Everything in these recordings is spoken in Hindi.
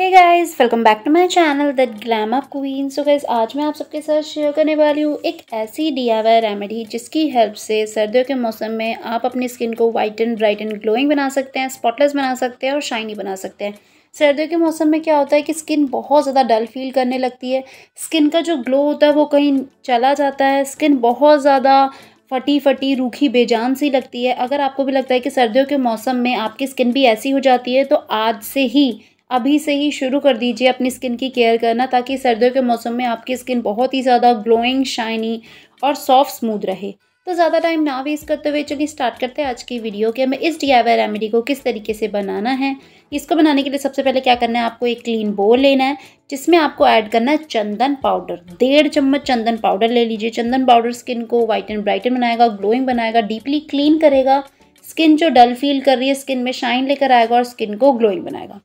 hey guys welcome back to my channel that glam queen so guys आज मैं आप सबके साथ शेयर करने वाली हूँ एक ऐसी डी रेमेडी जिसकी हेल्प से सर्दियों के मौसम में आप अपनी स्किन को white and bright and glowing बना सकते हैं स्पॉटलेस बना सकते हैं और शाइनी बना सकते हैं सर्दियों के मौसम में क्या होता है कि स्किन बहुत ज़्यादा डल फील करने लगती है स्किन का जो ग्लो होता है वो कहीं चला जाता है स्किन बहुत ज़्यादा फटी फटी रूखी बेजान सी लगती है अगर आपको भी लगता है कि सर्दियों के मौसम में आपकी स्किन भी ऐसी हो जाती है तो आज से ही अभी से ही शुरू कर दीजिए अपनी स्किन की केयर करना ताकि सर्दियों के मौसम में आपकी स्किन बहुत ही ज़्यादा ग्लोइंग शाइनी और सॉफ्ट स्मूथ रहे तो ज़्यादा टाइम ना वेस्ट करते हुए चलिए स्टार्ट करते हैं आज की वीडियो के हमें इस डी रेमेडी को किस तरीके से बनाना है इसको बनाने के लिए सबसे पहले क्या करना है आपको एक क्लीन बोल लेना है जिसमें आपको ऐड करना है चंदन पाउडर डेढ़ चम्मच चंदन पाउडर ले लीजिए चंदन पाउडर स्किन को वाइट एंड ब्राइटन बनाएगा ग्लोइंग बनाएगा डीपली क्लीन करेगा स्किन जो डल फील कर रही है स्किन में शाइन लेकर आएगा और स्किन को ग्लोइंग बनाएगा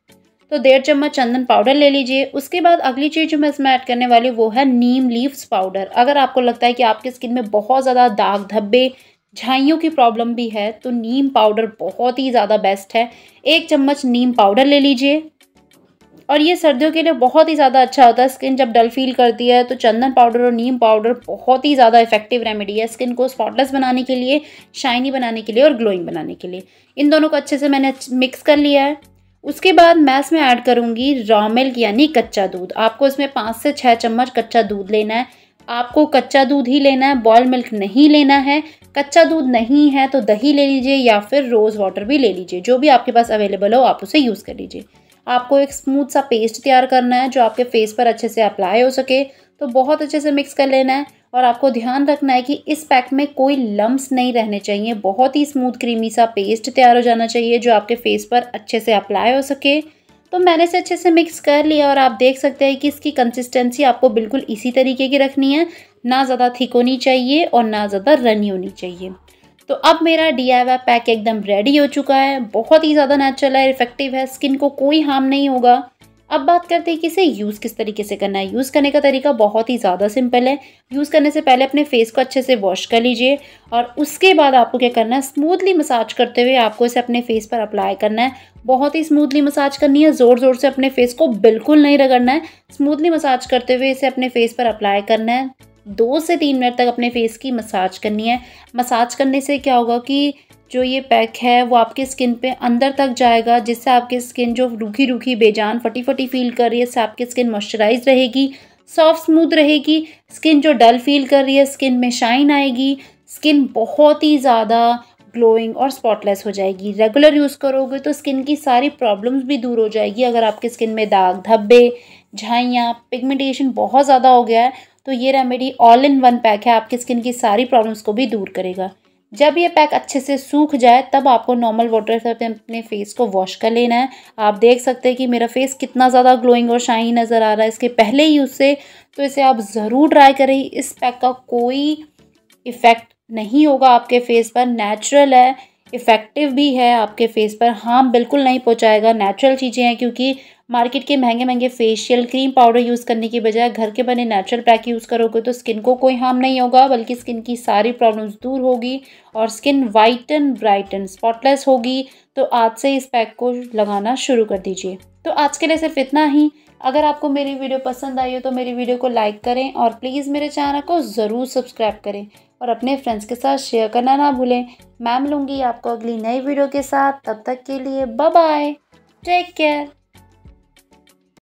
तो डेढ़ चम्मच चंदन पाउडर ले लीजिए उसके बाद अगली चीज़ जो मैं इसमें ऐड करने वाली वो है नीम लीव्स पाउडर अगर आपको लगता है कि आपके स्किन में बहुत ज़्यादा दाग धब्बे झाइयों की प्रॉब्लम भी है तो नीम पाउडर बहुत ही ज़्यादा बेस्ट है एक चम्मच नीम पाउडर ले लीजिए और ये सर्दियों के लिए बहुत ही ज़्यादा अच्छा होता है स्किन जब डल फील करती है तो चंदन पाउडर और नीम पाउडर बहुत ही ज़्यादा इफेक्टिव रेमेडी है स्किन को स्पॉटलेस बनाने के लिए शाइनी बनाने के लिए और ग्लोइंग बनाने के लिए इन दोनों को अच्छे से मैंने मिक्स कर लिया है उसके बाद मैं इसमें ऐड करूँगी रॉ मिल्क यानी कच्चा दूध आपको इसमें पाँच से छः चम्मच कच्चा दूध लेना है आपको कच्चा दूध ही लेना है बॉयल मिल्क नहीं लेना है कच्चा दूध नहीं है तो दही ले लीजिए या फिर रोज़ वाटर भी ले लीजिए जो भी आपके पास अवेलेबल हो आप उसे यूज़ कर लीजिए आपको एक स्मूथ सा पेस्ट तैयार करना है जो आपके फेस पर अच्छे से अप्लाई हो सके तो बहुत अच्छे से मिक्स कर लेना है और आपको ध्यान रखना है कि इस पैक में कोई लम्ब्स नहीं रहने चाहिए बहुत ही स्मूथ क्रीमी सा पेस्ट तैयार हो जाना चाहिए जो आपके फेस पर अच्छे से अप्लाई हो सके तो मैंने इसे अच्छे से मिक्स कर लिया और आप देख सकते हैं कि इसकी कंसिस्टेंसी आपको बिल्कुल इसी तरीके की रखनी है ना ज़्यादा थिक होनी चाहिए और ना ज़्यादा रनी होनी चाहिए तो अब मेरा डी आई पैक एकदम रेडी हो चुका है बहुत ही ज़्यादा नेचुरल है इफेक्टिव है स्किन को कोई हार्म नहीं होगा अब बात करते हैं कि इसे यूज़ किस तरीके से करना है यूज़ करने का तरीका बहुत ही ज़्यादा सिंपल है यूज़ करने से पहले अपने फेस को अच्छे से वॉश कर लीजिए और उसके बाद आपको क्या करना है स्मूथली मसाज करते हुए आपको इसे अपने फेस पर अप्लाई करना है बहुत ही स्मूथली मसाज करनी है ज़ोर ज़ोर से अपने फेस को बिल्कुल नहीं रगड़ना है स्मूथली मसाज करते हुए इसे अपने फेस पर अप्लाई करना है दो से तीन मिनट तक अपने फेस की मसाज करनी है मसाज करने से क्या होगा कि जो ये पैक है वो आपके स्किन पे अंदर तक जाएगा जिससे आपकी स्किन जो रूखी रूखी बेजान फटी फटी फील कर रही है इससे आपकी स्किन मॉइस्चराइज रहेगी सॉफ्ट स्मूथ रहेगी स्किन जो डल फील कर रही है स्किन में शाइन आएगी स्किन बहुत ही ज़्यादा ग्लोइंग और स्पॉटलेस हो जाएगी रेगुलर यूज़ करोगे तो स्किन की सारी प्रॉब्लम्स भी दूर हो जाएगी अगर आपके स्किन में दाग धब्बे झाइयाँ पिगमेंटेशन बहुत ज़्यादा हो गया है तो ये remedy all in one pack है आपकी स्किन की सारी प्रॉब्लम्स को भी दूर करेगा जब ये पैक अच्छे से सूख जाए तब आपको नॉर्मल वाटर से अपने फेस को वॉश कर लेना है आप देख सकते हैं कि मेरा फेस कितना ज़्यादा ग्लोइंग और शाइन नज़र आ रहा है इसके पहले ही उससे तो इसे आप ज़रूर ट्राई करें इस पैक का कोई इफ़ेक्ट नहीं होगा आपके फेस पर नेचुरल है इफ़ेक्टिव भी है आपके फेस पर हार्म बिल्कुल नहीं पहुँचाएगा नेचुरल चीज़ें हैं क्योंकि मार्केट के महंगे महंगे फेशियल क्रीम पाउडर यूज़ करने की बजाय घर के बने नेचुरल पैक यूज़ करोगे तो स्किन को कोई हार्म नहीं होगा बल्कि स्किन की सारी प्रॉब्लम्स दूर होगी और skin and bright and spotless होगी तो आज से इस पैक को लगाना शुरू कर दीजिए तो आज के लिए सिर्फ इतना ही अगर आपको मेरी वीडियो पसंद आई हो तो मेरी वीडियो को लाइक करें और प्लीज़ मेरे चैनल को ज़रूर सब्सक्राइब करें और अपने फ्रेंड्स के साथ शेयर करना ना भूलें मैम लूँगी आपको अगली नई वीडियो के साथ तब तक के लिए बाय टेक केयर